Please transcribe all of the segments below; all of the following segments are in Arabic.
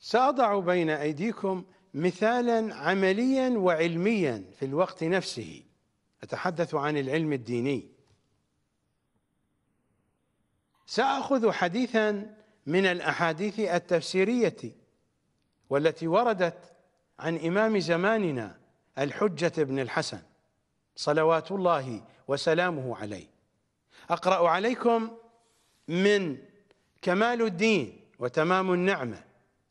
سأضع بين أيديكم مثالا عمليا وعلميا في الوقت نفسه أتحدث عن العلم الديني سأخذ حديثا من الأحاديث التفسيرية والتي وردت عن إمام زماننا الحجة بن الحسن صلوات الله وسلامه عليه أقرأ عليكم من كمال الدين وتمام النعمة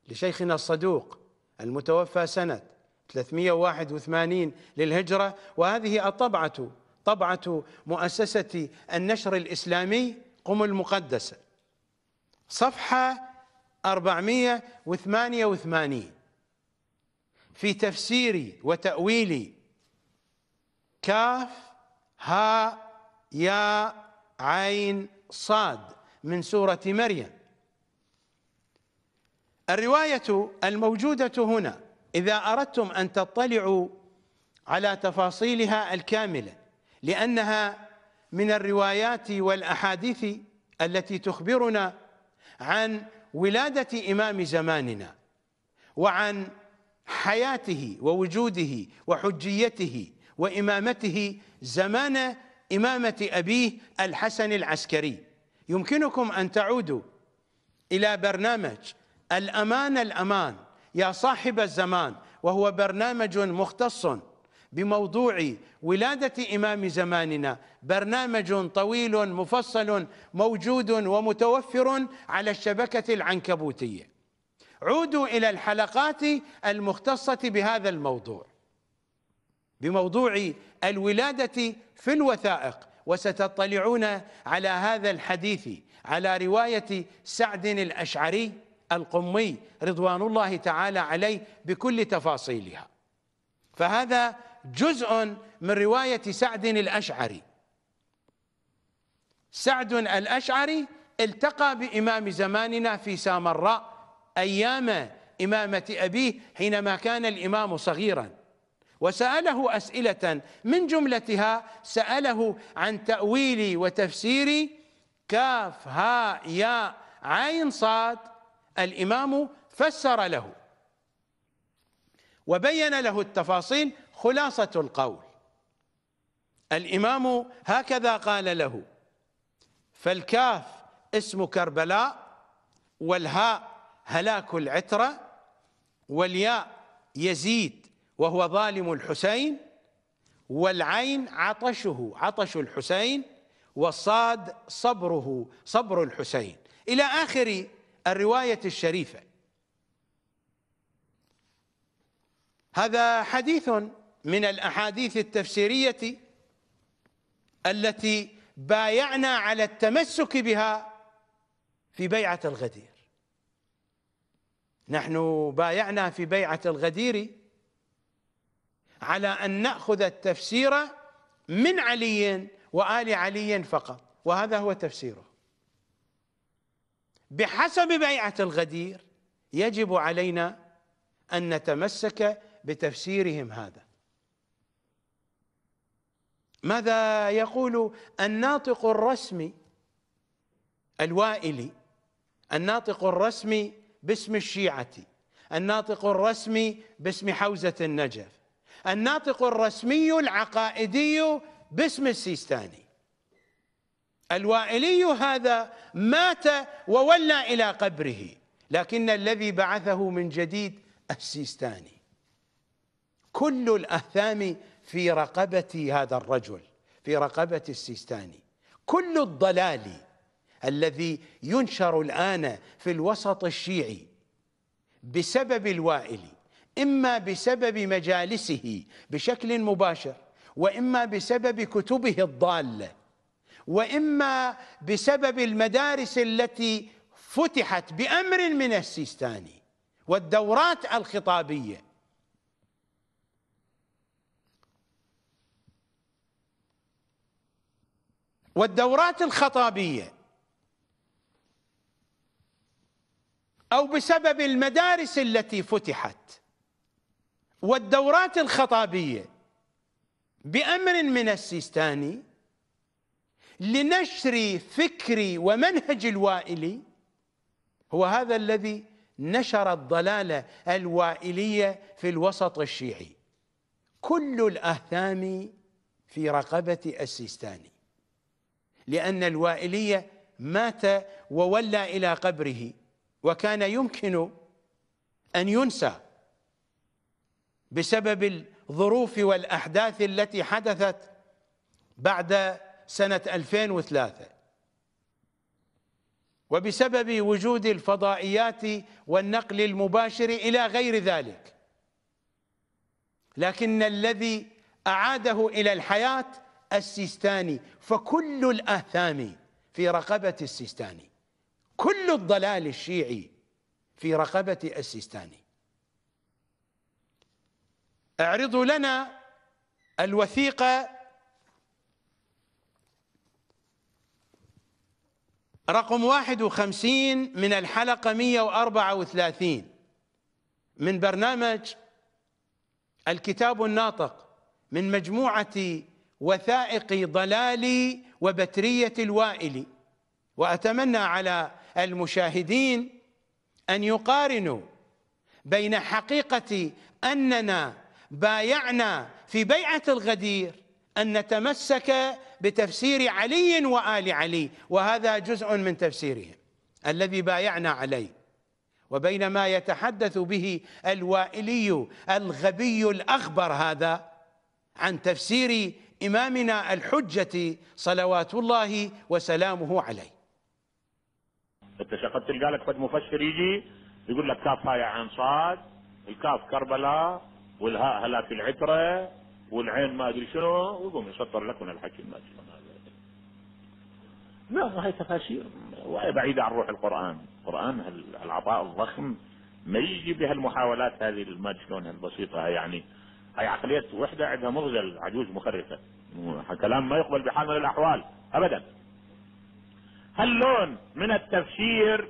لشيخنا الصدوق المتوفى سنة 381 للهجرة وهذه الطبعة طبعة مؤسسة النشر الإسلامي قم المقدسة صفحة 488 في تفسيري وتأويلي كاف ها يا عين صاد من سورة مريم الرواية الموجودة هنا إذا أردتم أن تطلعوا على تفاصيلها الكاملة لأنها من الروايات والأحاديث التي تخبرنا عن ولادة إمام زماننا وعن حياته ووجوده وحجيته وإمامته زمان إمامة أبيه الحسن العسكري يمكنكم أن تعودوا إلى برنامج الأمان الأمان يا صاحب الزمان وهو برنامج مختص بموضوع ولادة إمام زماننا برنامج طويل مفصل موجود ومتوفر على الشبكة العنكبوتية عودوا إلى الحلقات المختصة بهذا الموضوع بموضوع الولادة في الوثائق وستطلعون على هذا الحديث على رواية سعد الأشعري القمي رضوان الله تعالى عليه بكل تفاصيلها فهذا جزء من رواية سعد الأشعري سعد الأشعري التقى بإمام زماننا في سامراء أيام إمامة أبيه حينما كان الإمام صغيراً وسأله أسئلة من جملتها سأله عن تأويل وتفسير كاف هاء ياء عين صاد الإمام فسر له وبين له التفاصيل خلاصة القول الإمام هكذا قال له فالكاف اسم كربلاء والهاء هلاك العترة والياء يزيد وهو ظالم الحسين والعين عطشه عطش الحسين والصاد صبره صبر الحسين إلى آخر الرواية الشريفة هذا حديث من الأحاديث التفسيرية التي بايعنا على التمسك بها في بيعة الغدير نحن بايعنا في بيعة الغدير على أن نأخذ التفسير من علي وآل علي فقط وهذا هو تفسيره بحسب بيعة الغدير يجب علينا أن نتمسك بتفسيرهم هذا ماذا يقول الناطق الرسمي الوائلي الناطق الرسمي باسم الشيعة الناطق الرسمي باسم حوزة النجف الناطق الرسمي العقائدي باسم السيستاني الوائلي هذا مات وولى إلى قبره لكن الذي بعثه من جديد السيستاني كل الأثام في رقبة هذا الرجل في رقبة السيستاني كل الضلال الذي ينشر الآن في الوسط الشيعي بسبب الوائلي إما بسبب مجالسه بشكل مباشر وإما بسبب كتبه الضالة وإما بسبب المدارس التي فتحت بأمر من السيستاني والدورات الخطابية والدورات الخطابية أو بسبب المدارس التي فتحت والدورات الخطابية بأمر من السيستاني لنشر فكر ومنهج الوائلي هو هذا الذي نشر الضلالة الوائلية في الوسط الشيعي كل الاهتام في رقبة السيستاني لأن الوائلية مات وولى إلى قبره وكان يمكن أن ينسى بسبب الظروف والأحداث التي حدثت بعد سنة 2003 وبسبب وجود الفضائيات والنقل المباشر إلى غير ذلك لكن الذي أعاده إلى الحياة السيستاني فكل الآثام في رقبة السيستاني كل الضلال الشيعي في رقبة السيستاني اعرضوا لنا الوثيقة رقم 51 من الحلقة 134 من برنامج الكتاب الناطق من مجموعة وثائق ضلالي وبترية الوائل وأتمنى على المشاهدين أن يقارنوا بين حقيقة أننا بايعنا في بيعة الغدير أن نتمسك بتفسير علي وآل علي وهذا جزء من تفسيرهم الذي بايعنا عليه وبينما يتحدث به الوائلي الغبي الأخبر هذا عن تفسير إمامنا الحجة صلوات الله وسلامه عليه انت شقد تلقى لك فد مفسر يجي يقول لك كاف هاي عن صاد الكاف كربلاء والهاء هلاك العترة والعين ما أدري شنو ويقوم يسطر لكم الحكي ما هذا لا هاي تفاسير وهي بعيدة عن روح القرآن القرآن العطاء الضخم ما يجي بهالمحاولات هذه ما شلون البسيطة يعني هاي عقلية وحدة عندها مغزى عجوز مخرفة كلام ما يقبل بحال من الأحوال أبدا هاللون من التفسير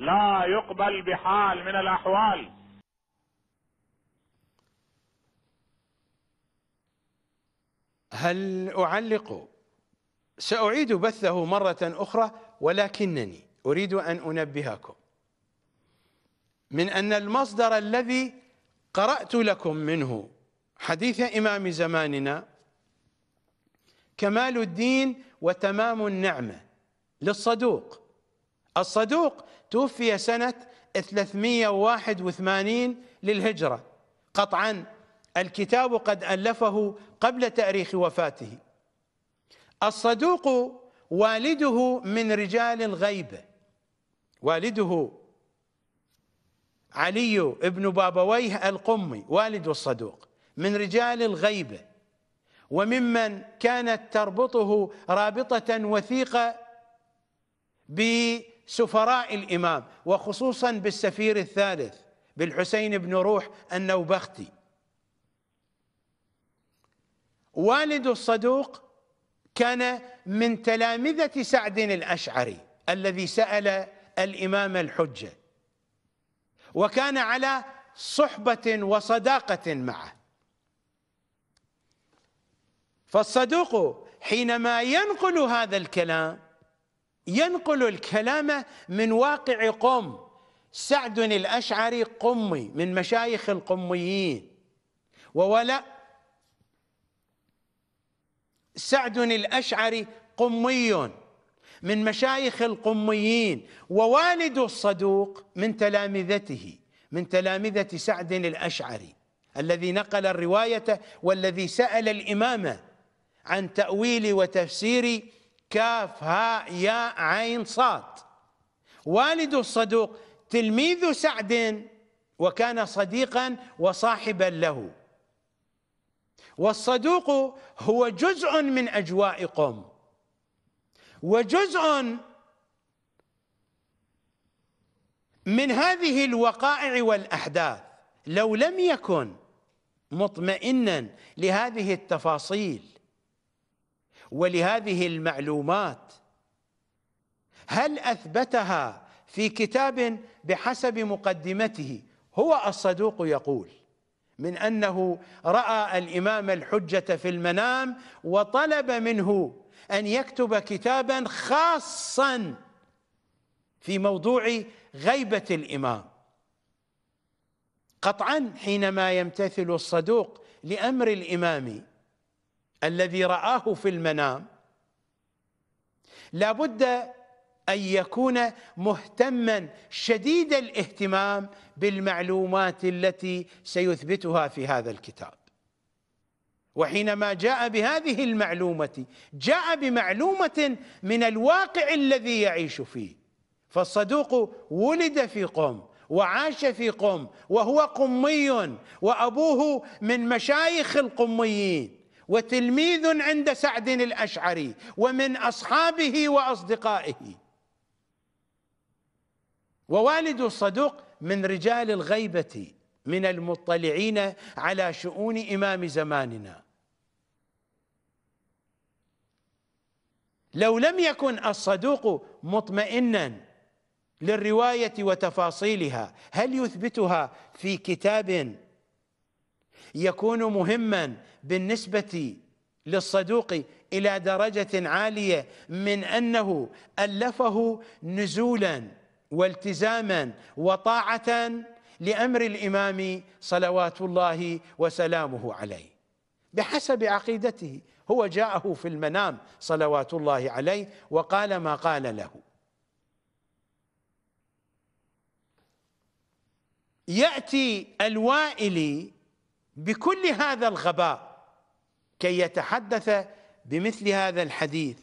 لا يقبل بحال من الأحوال هل أعلق سأعيد بثه مرة أخرى ولكنني أريد أن أنبهكم من أن المصدر الذي قرأت لكم منه حديث إمام زماننا كمال الدين وتمام النعمة للصدوق الصدوق توفي سنة 381 للهجرة قطعا الكتاب قد ألفه قبل تاريخ وفاته الصدوق والده من رجال الغيب والده علي بن بابويه القمي والد الصدوق من رجال الغيب وممن كانت تربطه رابطة وثيقة بسفراء الإمام وخصوصا بالسفير الثالث بالحسين بن روح النوبختي والد الصدوق كان من تلامذة سعد الأشعري الذي سأل الإمام الحجة وكان على صحبة وصداقة معه فالصدوق حينما ينقل هذا الكلام ينقل الكلام من واقع قم سعد الأشعري قمي من مشايخ القميين وولاء سعد الاشعري قمي من مشايخ القميين ووالد الصدوق من تلامذته من تلامذه سعد الاشعري الذي نقل الروايه والذي سال الامام عن تاويل وتفسير كاف هاء ياء عين صاد والد الصدوق تلميذ سعد وكان صديقا وصاحبا له والصدوق هو جزء من أجوائكم وجزء من هذه الوقائع والأحداث لو لم يكن مطمئنا لهذه التفاصيل ولهذه المعلومات هل أثبتها في كتاب بحسب مقدمته هو الصدوق يقول من انه راى الامام الحجه في المنام وطلب منه ان يكتب كتابا خاصا في موضوع غيبه الامام قطعا حينما يمتثل الصدوق لامر الامام الذي راه في المنام لابد أن يكون مهتما شديد الاهتمام بالمعلومات التي سيثبتها في هذا الكتاب وحينما جاء بهذه المعلومة جاء بمعلومة من الواقع الذي يعيش فيه فالصدوق ولد في قم وعاش في قم وهو قمي وأبوه من مشايخ القميين وتلميذ عند سعد الاشعري ومن اصحابه واصدقائه ووالد الصدوق من رجال الغيبة من المطلعين على شؤون إمام زماننا لو لم يكن الصدوق مطمئنا للرواية وتفاصيلها هل يثبتها في كتاب يكون مهما بالنسبة للصدوق إلى درجة عالية من أنه ألفه نزولاً والتزاما وطاعة لأمر الإمام صلوات الله وسلامه عليه بحسب عقيدته هو جاءه في المنام صلوات الله عليه وقال ما قال له يأتي الوائلي بكل هذا الغباء كي يتحدث بمثل هذا الحديث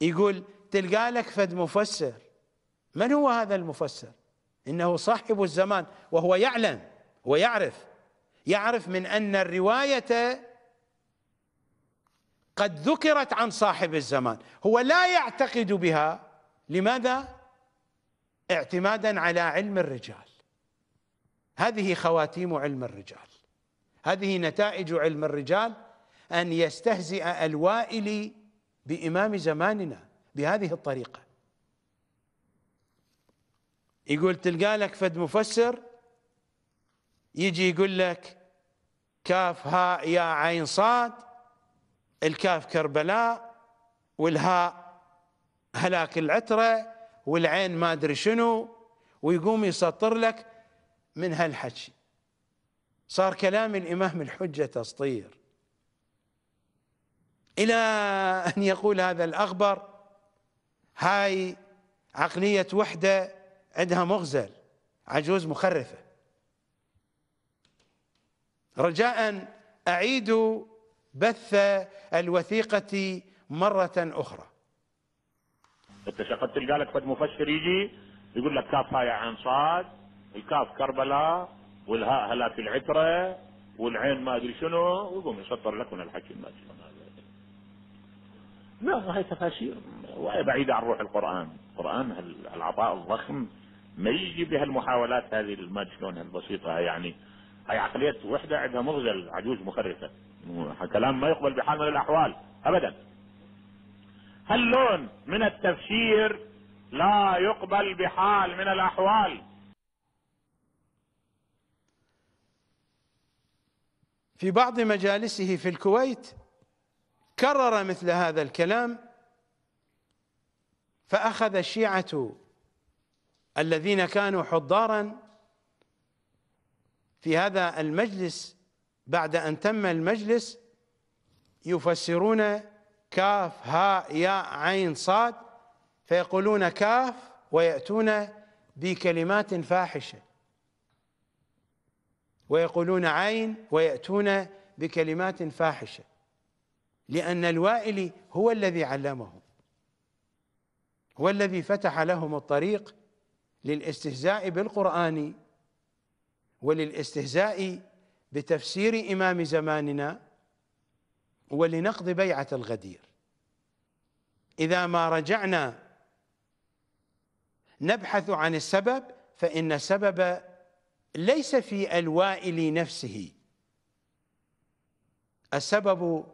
يقول تلقى لك فد مفسر من هو هذا المفسر إنه صاحب الزمان وهو يعلم ويعرف يعرف من أن الرواية قد ذكرت عن صاحب الزمان هو لا يعتقد بها لماذا اعتمادا على علم الرجال هذه خواتيم علم الرجال هذه نتائج علم الرجال ان يستهزئ الوائلي بامام زماننا بهذه الطريقه يقول تلقى لك فد مفسر يجي يقول لك كاف هاء يا عين صاد الكاف كربلاء والهاء هلاك العترة والعين ما أدري شنو ويقوم يسطر لك من هالحكي صار كلام الإمام الحجة تسطير إلى أن يقول هذا الأخبر هاي عقلية وحدة عندها مغزل عجوز مخرفة رجاء أعيدوا بث الوثيقة مرة أخرى انت قد تلقى لك قد مفسر يجي يقول لك كاف هاي عن صاد الكاف كربلاء والهاء هلاك العترة والعين ما ادري شنو ويقوم يسطر لك من الحكي ما لا هاي تفاسير وهي بعيدة عن روح القرآن القرآن العطاء الضخم ما يجي بهالمحاولات هذه الماد شلونها البسيطه يعني هي عقليه وحده عندها مغزى العجوز مخرفه كلام ما يقبل بحال من الاحوال ابدا هاللون من التفسير لا يقبل بحال من الاحوال في بعض مجالسه في الكويت كرر مثل هذا الكلام فاخذ الشيعه الذين كانوا حضارا في هذا المجلس بعد أن تم المجلس يفسرون كاف هاء ياء عين صاد فيقولون كاف ويأتون بكلمات فاحشة ويقولون عين ويأتون بكلمات فاحشة لأن الوائلي هو الذي علمهم هو الذي فتح لهم الطريق للاستهزاء بالقرآن وللاستهزاء بتفسير إمام زماننا ولنقض بيعة الغدير إذا ما رجعنا نبحث عن السبب فإن السبب ليس في الوائل نفسه السبب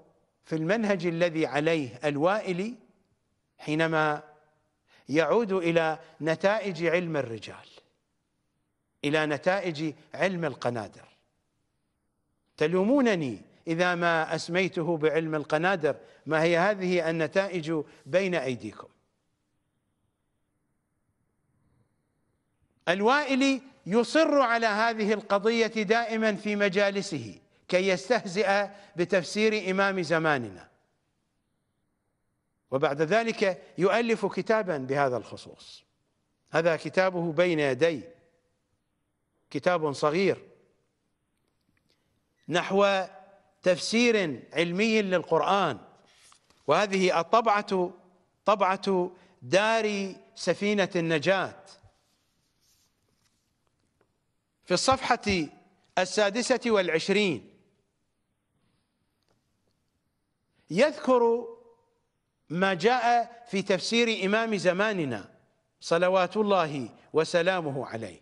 في المنهج الذي عليه الوائل حينما يعود إلى نتائج علم الرجال إلى نتائج علم القنادر تلومونني إذا ما أسميته بعلم القنادر ما هي هذه النتائج بين أيديكم الوائلي يصر على هذه القضية دائما في مجالسه كي يستهزئ بتفسير إمام زماننا وبعد ذلك يؤلف كتابا بهذا الخصوص هذا كتابه بين يدي كتاب صغير نحو تفسير علمي للقرآن وهذه الطبعة طبعة دار سفينة النجاة في الصفحة السادسة والعشرين يذكر ما جاء في تفسير إمام زماننا صلوات الله وسلامه عليه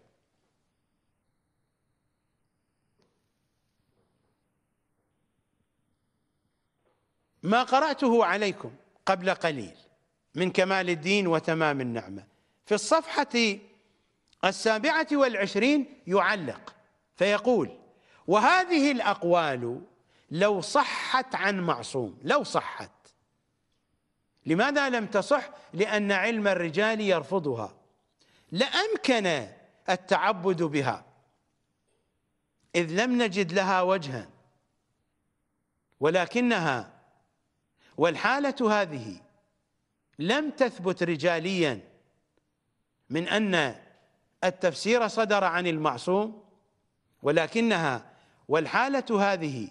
ما قرأته عليكم قبل قليل من كمال الدين وتمام النعمة في الصفحة السابعة والعشرين يعلق فيقول وهذه الأقوال لو صحت عن معصوم لو صحت لماذا لم تصح لأن علم الرجال يرفضها لأمكن التعبد بها إذ لم نجد لها وجها ولكنها والحالة هذه لم تثبت رجاليا من أن التفسير صدر عن المعصوم ولكنها والحالة هذه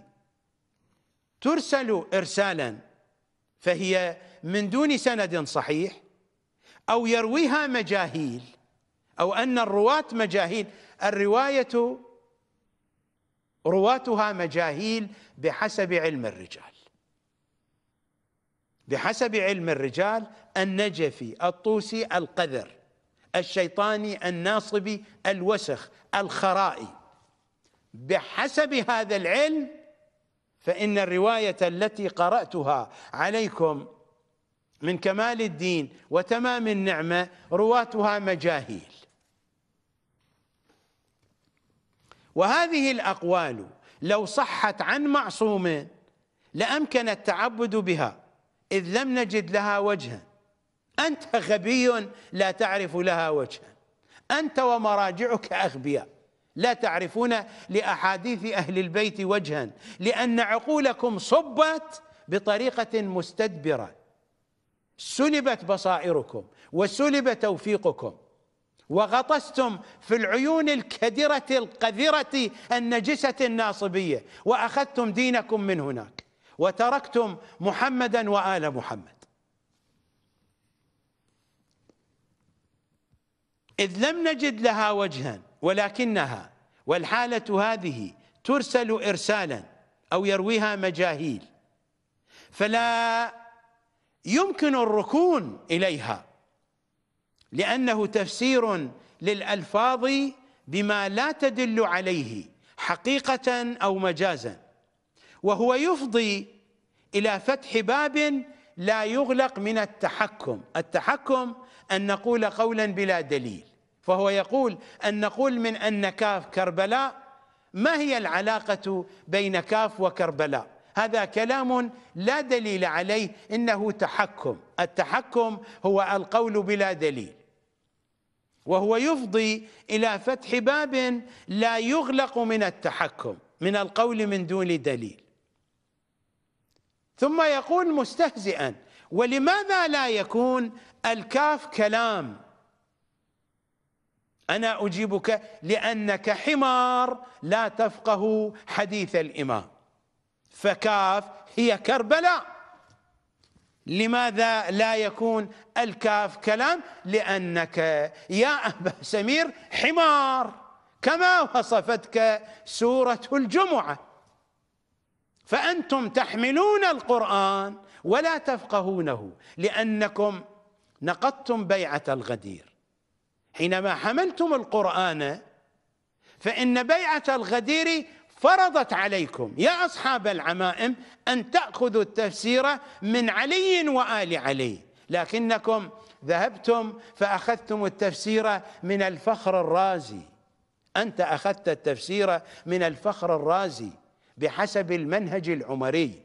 ترسل إرسالا فهي من دون سند صحيح أو يرويها مجاهيل أو أن الرواة مجاهيل الرواية رواتها مجاهيل بحسب علم الرجال بحسب علم الرجال النجفي الطوسي القذر الشيطاني الناصبي الوسخ الخرائي بحسب هذا العلم فإن الرواية التي قرأتها عليكم من كمال الدين وتمام النعمة رواتها مجاهيل وهذه الأقوال لو صحت عن معصوم لأمكن التعبد بها إذ لم نجد لها وجها أنت غبي لا تعرف لها وجها أنت ومراجعك أغبياء لا تعرفون لأحاديث أهل البيت وجها لأن عقولكم صبت بطريقة مستدبرة سلبت بصائركم وسلب توفيقكم وغطستم في العيون الكدرة القذرة النجسة الناصبية وأخذتم دينكم من هناك وتركتم محمدا وآل محمد إذ لم نجد لها وجها ولكنها والحالة هذه ترسل إرسالا أو يرويها مجاهيل فلا يمكن الركون اليها لانه تفسير للالفاظ بما لا تدل عليه حقيقه او مجازا وهو يفضي الى فتح باب لا يغلق من التحكم التحكم ان نقول قولا بلا دليل فهو يقول ان نقول من ان كاف كربلاء ما هي العلاقه بين كاف وكربلاء هذا كلام لا دليل عليه انه تحكم التحكم هو القول بلا دليل وهو يفضي الى فتح باب لا يغلق من التحكم من القول من دون دليل ثم يقول مستهزئا ولماذا لا يكون الكاف كلام انا اجيبك لانك حمار لا تفقه حديث الامام فكاف هي كربلاء لماذا لا يكون الكاف كلام لأنك يا أبا سمير حمار كما وصفتك سورة الجمعة فأنتم تحملون القرآن ولا تفقهونه لأنكم نقضتم بيعة الغدير حينما حملتم القرآن فإن بيعة الغدير فرضت عليكم يا أصحاب العمائم أن تأخذوا التفسير من علي وآل علي لكنكم ذهبتم فأخذتم التفسير من الفخر الرازي أنت أخذت التفسير من الفخر الرازي بحسب المنهج العمري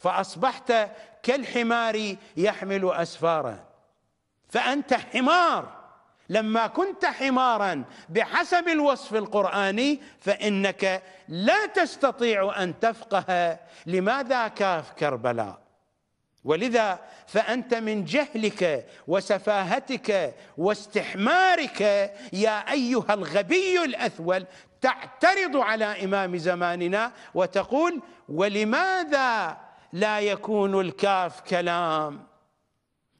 فأصبحت كالحمار يحمل أسفارا فأنت حمار لما كنت حمارا بحسب الوصف القراني فانك لا تستطيع ان تفقه لماذا كاف كربلاء ولذا فانت من جهلك وسفاهتك واستحمارك يا ايها الغبي الاثول تعترض على امام زماننا وتقول ولماذا لا يكون الكاف كلام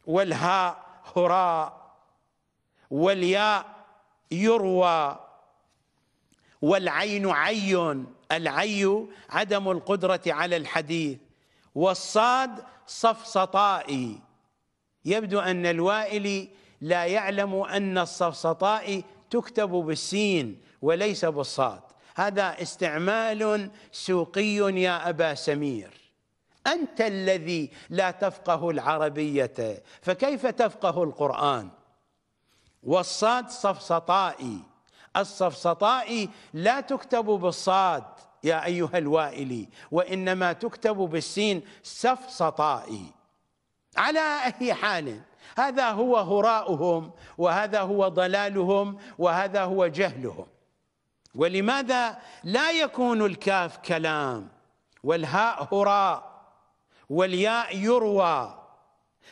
والهاء هراء والياء يروى والعين عي العي عدم القدرة على الحديث والصاد صفصطائي يبدو أن الوائلي لا يعلم أن الصفصطائي تكتب بالسين وليس بالصاد هذا استعمال سوقي يا أبا سمير أنت الذي لا تفقه العربية فكيف تفقه القرآن والصاد صفصطائي الصفصطائي لا تكتب بالصاد يا أيها الوائلي وإنما تكتب بالسين سفسطائي على أي حال هذا هو هراؤهم وهذا هو ضلالهم وهذا هو جهلهم ولماذا لا يكون الكاف كلام والهاء هراء والياء يروى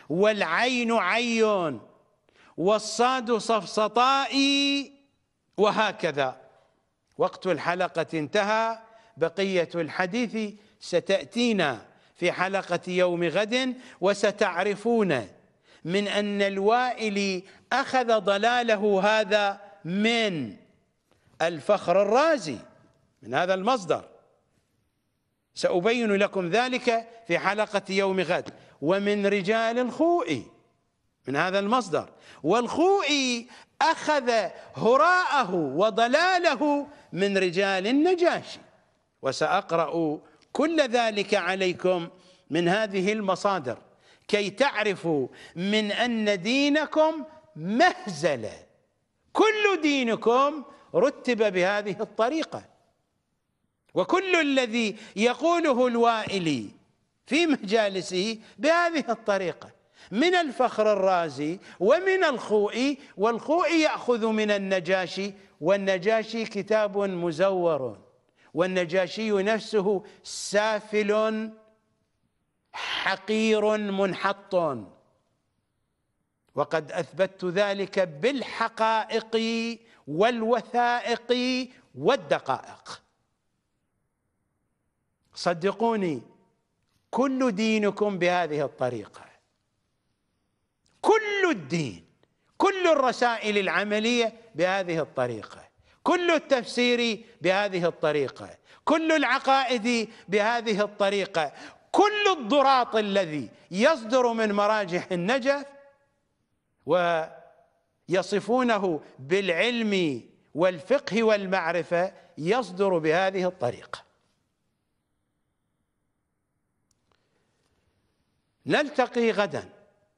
والعين عين والصاد صفصطائي وهكذا وقت الحلقة انتهى بقية الحديث ستأتينا في حلقة يوم غد وستعرفون من أن الوائل أخذ ضلاله هذا من الفخر الرازي من هذا المصدر سأبين لكم ذلك في حلقة يوم غد ومن رجال الخوئ من هذا المصدر والخوئي أخذ هراءه وضلاله من رجال النجاشي وسأقرأ كل ذلك عليكم من هذه المصادر كي تعرفوا من أن دينكم مهزلة كل دينكم رتب بهذه الطريقة وكل الذي يقوله الوائلي في مجالسه بهذه الطريقة من الفخر الرازي ومن الخوئي والخوئي يأخذ من النجاشي والنجاشي كتاب مزور والنجاشي نفسه سافل حقير منحط وقد أثبتت ذلك بالحقائق والوثائق والدقائق صدقوني كل دينكم بهذه الطريقه الدين كل الرسائل العملية بهذه الطريقة كل التفسير بهذه الطريقة كل العقائد بهذه الطريقة كل الضراط الذي يصدر من مراجح النجف ويصفونه بالعلم والفقه والمعرفة يصدر بهذه الطريقة نلتقي غدا